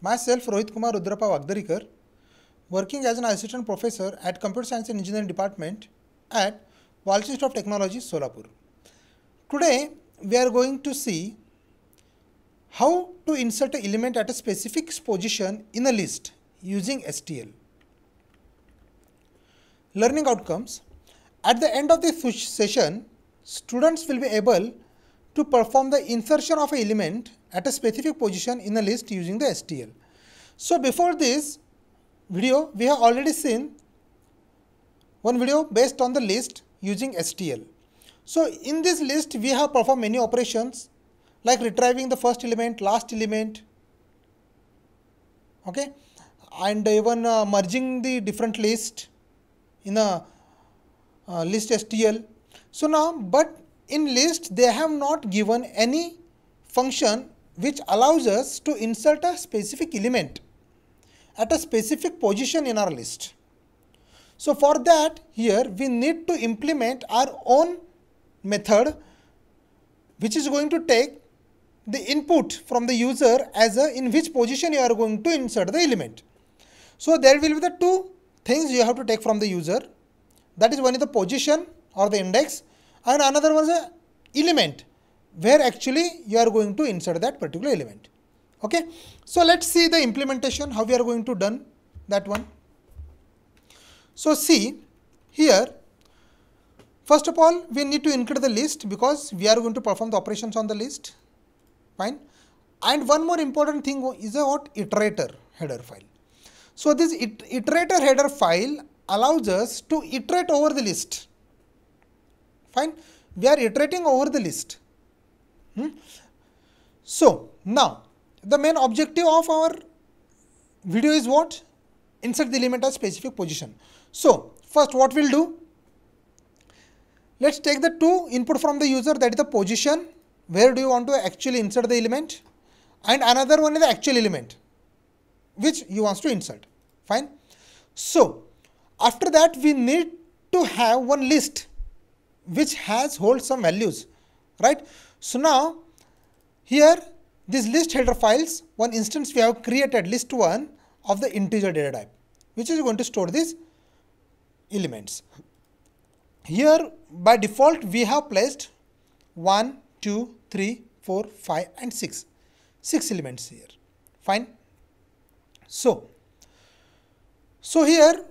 Myself, Rohit Kumar Rudrapa Wagdarikar, working as an assistant professor at Computer Science and Engineering Department at Walchist of Technology, Solapur. Today, we are going to see how to insert an element at a specific position in a list using STL. Learning outcomes. At the end of this session, students will be able to perform the insertion of an element at a specific position in a list using the STL. So before this video, we have already seen one video based on the list using STL. So in this list, we have performed many operations like retrieving the first element, last element, okay, and even uh, merging the different list in a uh, list STL. So now, but in list, they have not given any function which allows us to insert a specific element at a specific position in our list. So for that here we need to implement our own method which is going to take the input from the user as a in which position you are going to insert the element. So there will be the two things you have to take from the user that is one is the position or the index and another is a element where actually you are going to insert that particular element. Okay. So, let us see the implementation how we are going to done that one. So, see here first of all we need to include the list because we are going to perform the operations on the list fine and one more important thing is a what iterator header file. So, this it, iterator header file allows us to iterate over the list fine we are iterating over the list hmm? so now the main objective of our video is what insert the element at specific position so first what we'll do let's take the two input from the user that is the position where do you want to actually insert the element and another one is the actual element which you wants to insert fine so after that we need to have one list which has hold some values, right? So now here this list header files, one instance we have created list one of the integer data type, which is going to store these elements. Here by default we have placed 1, 2, 3, 4, 5 and 6. 6 elements here. Fine. So, so here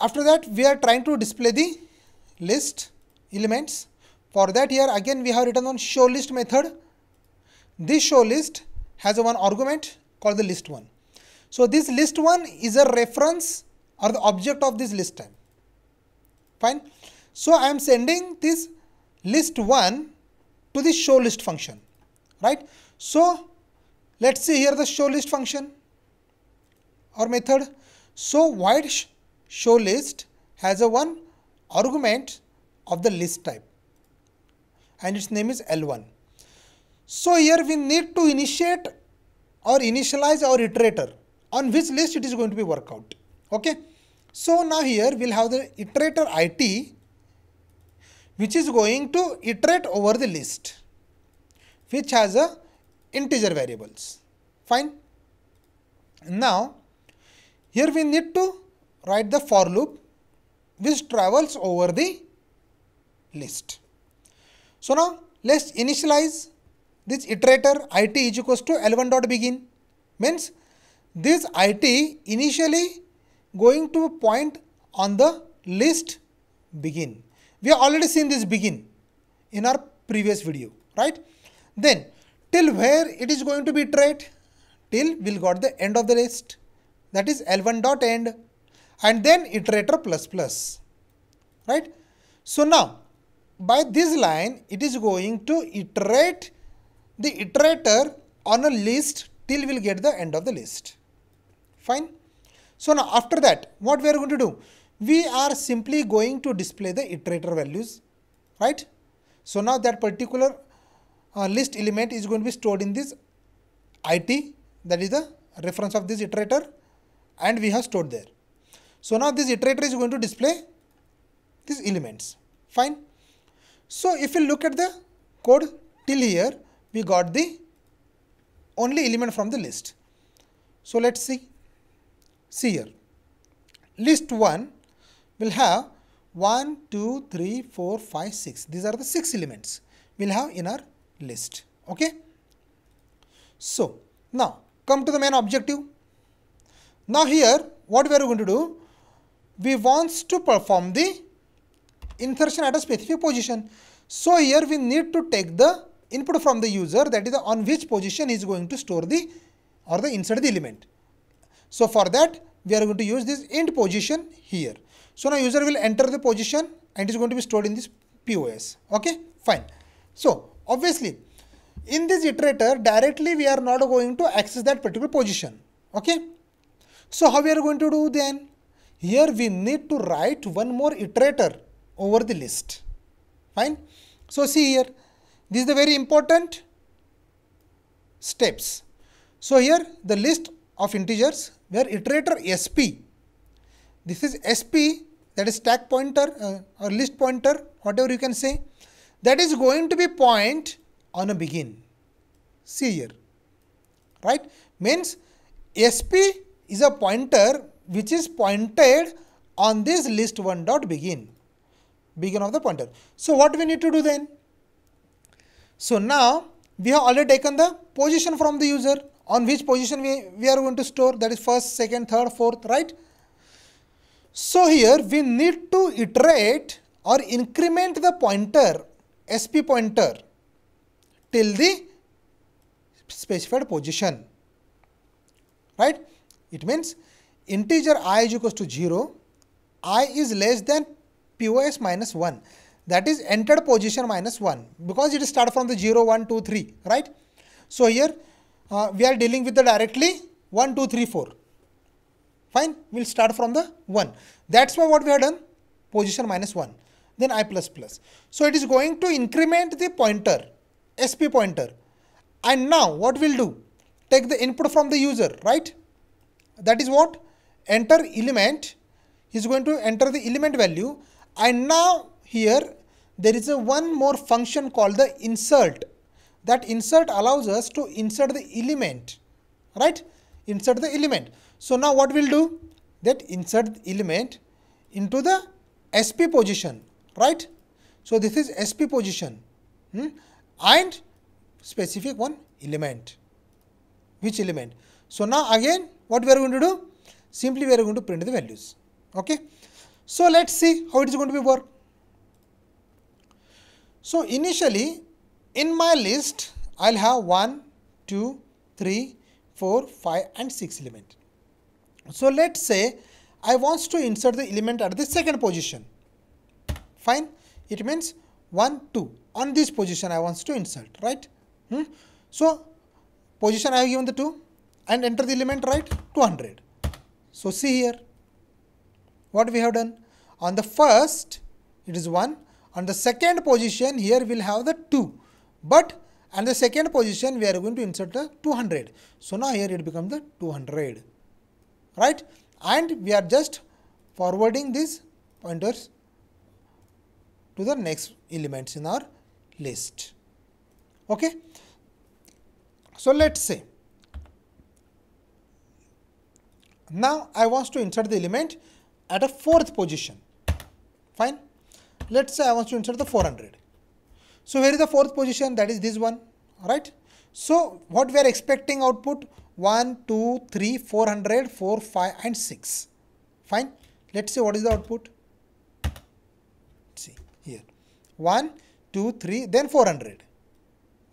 after that we are trying to display the list elements. For that here again we have written one show list method. This show list has one argument called the list one. So this list one is a reference or the object of this list time. Fine. So I am sending this list one to the show list function. Right. So let's see here the show list function or method. So void show list has a one argument of the list type and its name is L1. So here we need to initiate or initialize our iterator on which list it is going to be worked out. Okay. So now here we'll have the iterator IT which is going to iterate over the list which has a integer variables. Fine. Now here we need to write the for loop which travels over the list. So now let's initialize this iterator it is equals to l1 dot begin means this it initially going to point on the list begin. We have already seen this begin in our previous video, right? Then till where it is going to be iterate? Till we'll got the end of the list that is L1 dot end and then iterator plus plus, right? So now by this line it is going to iterate the iterator on a list till we'll get the end of the list fine so now after that what we are going to do we are simply going to display the iterator values right so now that particular uh, list element is going to be stored in this it that is the reference of this iterator and we have stored there so now this iterator is going to display these elements fine so if you look at the code till here, we got the only element from the list. So let's see. See here. List 1 will have 1, 2, 3, 4, 5, 6. These are the 6 elements we will have in our list. Okay. So now come to the main objective. Now here what we are going to do? We want to perform the insertion at a specific position. So here we need to take the input from the user that is on which position is going to store the or the insert the element. So for that we are going to use this end position here. So now user will enter the position and it is going to be stored in this POS. Okay, fine. So obviously in this iterator directly we are not going to access that particular position. Okay. So how we are going to do then? Here we need to write one more iterator over the list. Fine. So, see here, these are the very important steps. So, here the list of integers where iterator sp, this is sp that is stack pointer uh, or list pointer whatever you can say that is going to be point on a begin. See here, right? Means sp is a pointer which is pointed on this list one dot begin begin of the pointer. So what we need to do then? So now we have already taken the position from the user on which position we, we are going to store that is first, second, third, fourth, right? So here we need to iterate or increment the pointer, sp pointer till the specified position, right? It means integer i is equals to 0, i is less than POS minus 1 that is entered position minus 1 because it start from the 0 1 2 3 right so here uh, we are dealing with the directly 1 2 3 4 fine we'll start from the 1 that's why what we have done position minus 1 then i plus plus so it is going to increment the pointer sp pointer and now what we'll do take the input from the user right that is what enter element is going to enter the element value and now here there is a one more function called the insert that insert allows us to insert the element right insert the element so now what we'll do that insert element into the sp position right so this is sp position hmm, and specific one element which element so now again what we are going to do simply we are going to print the values okay so, let us see how it is going to be work. So, initially in my list I will have 1, 2, 3, 4, 5 and 6 element. So, let us say I wants to insert the element at the second position. Fine. It means 1, 2 on this position I wants to insert right. Hmm? So, position I have given the 2 and enter the element right 200. So, see here what we have done? On the first, it is 1. On the second position, here we will have the 2. But on the second position, we are going to insert the 200. So, now here it becomes the 200, right? And we are just forwarding these pointers to the next elements in our list. Okay? So, let us say now I want to insert the element at a fourth position. Fine. Let's say I want to insert the 400. So where is the fourth position that is this one. Alright. So what we are expecting output 1, 2, 3, 400, 4, 5 and 6. Fine. Let's see what is the output. Let's see here. 1, 2, 3 then 400.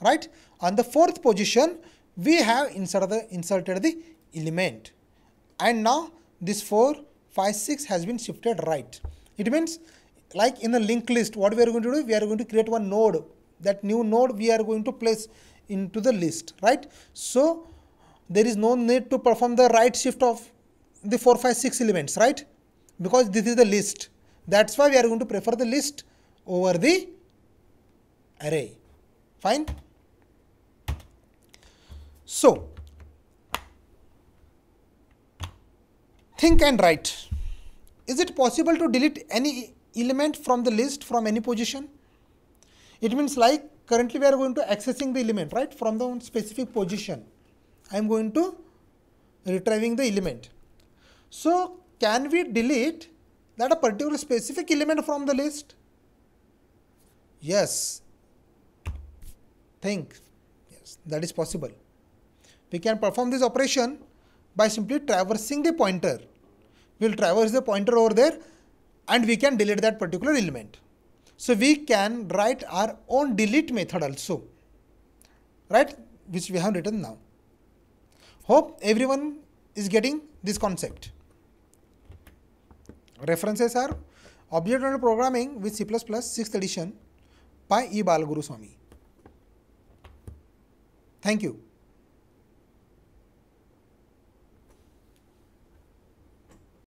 Right. On the fourth position we have inserted the, inserted the element and now this 4 5, 6 has been shifted right. It means like in the linked list, what we are going to do? We are going to create one node. That new node we are going to place into the list, right? So, there is no need to perform the right shift of the 4, 5, 6 elements, right? Because this is the list. That's why we are going to prefer the list over the array. Fine? So, think and write is it possible to delete any element from the list from any position? It means like currently we are going to accessing the element right from the specific position. I am going to retrieving the element. So, can we delete that a particular specific element from the list? Yes, think yes that is possible. We can perform this operation by simply traversing the pointer we will traverse the pointer over there and we can delete that particular element. So we can write our own delete method also, right, which we have written now. Hope everyone is getting this concept. References are Object-Oriented Programming with C++ 6th edition by E. Balaguru Swami. Thank you.